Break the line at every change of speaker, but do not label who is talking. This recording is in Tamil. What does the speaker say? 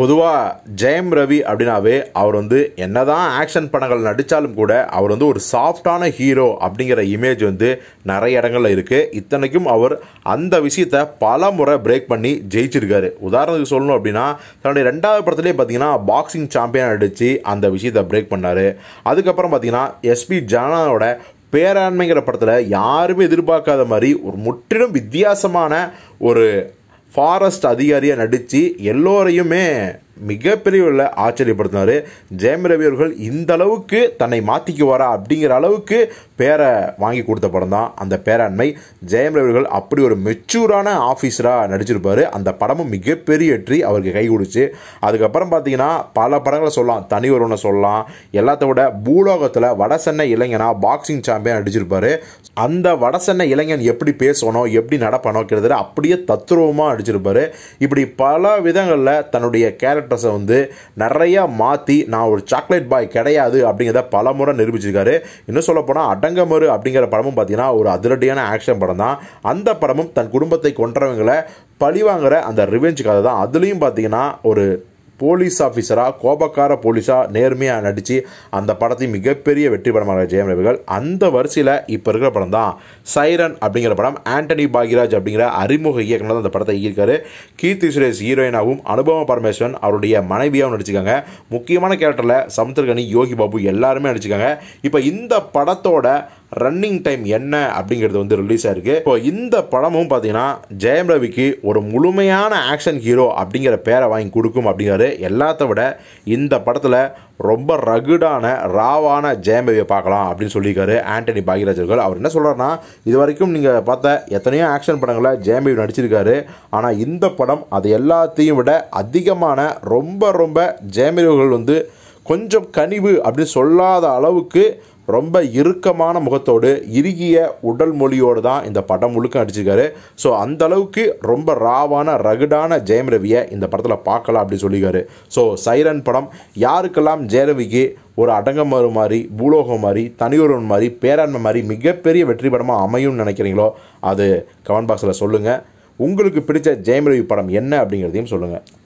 பொதுவாக ஜெயம் ரவி அப்படின்னாவே அவர் வந்து என்ன தான் ஆக்ஷன் படங்கள் நடித்தாலும் கூட அவர் வந்து ஒரு சாஃப்டான ஹீரோ அப்படிங்கிற இமேஜ் வந்து நிறைய இடங்களில் இருக்குது இத்தனைக்கும் அவர் அந்த விஷயத்தை பல முறை பிரேக் பண்ணி ஜெயிச்சிருக்காரு உதாரணத்துக்கு சொல்லணும் அப்படின்னா தன்னுடைய ரெண்டாவது படத்துலேயே பார்த்தீங்கன்னா பாக்ஸிங் சாம்பியன் அடித்து அந்த விஷயத்தை பிரேக் பண்ணார் அதுக்கப்புறம் பார்த்தீங்கன்னா எஸ்பி ஜானாவோட பேராண்மைங்கிற படத்தில் யாருமே எதிர்பார்க்காத மாதிரி ஒரு முற்றிலும் வித்தியாசமான ஒரு ஃபாரஸ்ட் அதிகாரியாக நடித்து எல்லோரையுமே மிகப்பெரிய ஆச்சரியப்படுத்தினார் ஜெயம் ரவி அவர்கள் இந்த அளவுக்கு தன்னை மாற்றிக்குவாரா அப்படிங்கிற அளவுக்கு பேரை வாங்கி கொடுத்த படம் தான் அந்த பேராண்மை ஜெயம் ரவி அவர்கள் அப்படி ஒரு மெச்சூரான ஆஃபீஸராக நடிச்சிருப்பார் அந்த படமும் மிகப்பெரிய வெற்றி அவருக்கு கை கொடுச்சு அதுக்கப்புறம் பார்த்தீங்கன்னா பல படங்களை சொல்லலாம் தனி ஒருவனை சொல்லலாம் எல்லாத்த விட பூலோகத்தில் வட சென்னை இளைஞனா பாக்ஸிங் சாம்பியன் நடிச்சிருப்பார் அந்த வட இளைஞன் எப்படி பேசணும் எப்படி நடப்பணும் கிட்டத்தட்ட அப்படியே தத்ரூபமாக நடிச்சிருப்பார் இப்படி பல விதங்களில் தன்னுடைய கேரக்டர் கேரக்டர்ஸை வந்து நிறையா மாற்றி நான் ஒரு சாக்லேட் பாய் கிடையாது அப்படிங்கிறத பல முறை நிரூபிச்சிருக்காரு இன்னும் சொல்லப்போனால் அடங்கமரு அப்படிங்கிற படமும் பார்த்தீங்கன்னா ஒரு அதிரடியான ஆக்ஷன் படம் தான் அந்த படமும் தன் குடும்பத்தை கொன்றவங்களை பழிவாங்கிற அந்த ரிவெஞ்ச் கதை தான் அதுலேயும் பார்த்தீங்கன்னா ஒரு போலீஸ் ஆஃபீஸராக கோபக்கார போலீஸாக நேர்மையாக நடித்து அந்த படத்தை மிகப்பெரிய வெற்றி படமாக ஜெயம் ரவிகள் அந்த வரிசையில் இப்போ இருக்கிற படம் தான் சைரன் அப்படிங்கிற படம் ஆண்டனி பாகிராஜ் அப்படிங்கிற அறிமுக இயக்குனர் அந்த படத்தை இயக்காரு கீர்த்தி சுரேஷ் ஹீரோயினாகவும் அனுபவ பரமேஸ்வரன் அவருடைய மனைவியாகவும் நடிச்சிருக்காங்க முக்கியமான கேரக்டரில் சமுத்திரகனி யோகி பாபு எல்லாருமே நடிச்சிருக்காங்க இப்போ இந்த படத்தோட ரன்னிங் டைம் என்ன அப்படிங்கிறது வந்து ரிலீஸ் ஆயிருக்கு இப்போ இந்த படமும் பார்த்தீங்கன்னா ஜெயம் ரவிக்கு ஒரு முழுமையான ஆக்ஷன் ஹீரோ அப்படிங்கிற பேரை வாங்கி கொடுக்கும் அப்படிங்கிறது எல்லாத்த விட இந்த படத்தில் ரொம்ப ரகுடான ராவான ஜெயம் ரவியை பார்க்கலாம் அப்படின்னு சொல்லியிருக்காரு ஆண்டனி பாகிராஜ் அவர் என்ன சொல்கிறாருன்னா இது வரைக்கும் நீங்கள் பார்த்த எத்தனையோ ஆக்ஷன் படங்களை ரவி நடிச்சிருக்காரு ஆனால் இந்த படம் அது எல்லாத்தையும் விட அதிகமான ரொம்ப ரொம்ப ஜெயம் ரவிகள் வந்து கொஞ்சம் கனிவு அப்படின்னு சொல்லாத அளவுக்கு ரொம்ப இறுக்கமான முகத்தோடு இறுகிய உடல் மொழியோடு தான் இந்த படம் முழுக்க அடிச்சிருக்காரு ஸோ அந்த அளவுக்கு ரொம்ப ராவான ரகுடான ஜெயம் ரவியை இந்த படத்தில் பார்க்கலாம் அப்படின்னு சொல்லியிருக்காரு ஸோ சைரன் படம் யாருக்கெல்லாம் ஜெயரவிக்கு ஒரு அடங்கமாறு மாதிரி பூலோகம் மாதிரி தனியொருவன் மாதிரி பேராண்மை மாதிரி மிகப்பெரிய வெற்றி படமாக அமையும்னு நினைக்கிறீங்களோ அது கமெண்ட் பாக்ஸில் சொல்லுங்கள் உங்களுக்கு பிடித்த ஜெயம் ரவி படம் என்ன அப்படிங்கிறதையும் சொல்லுங்கள்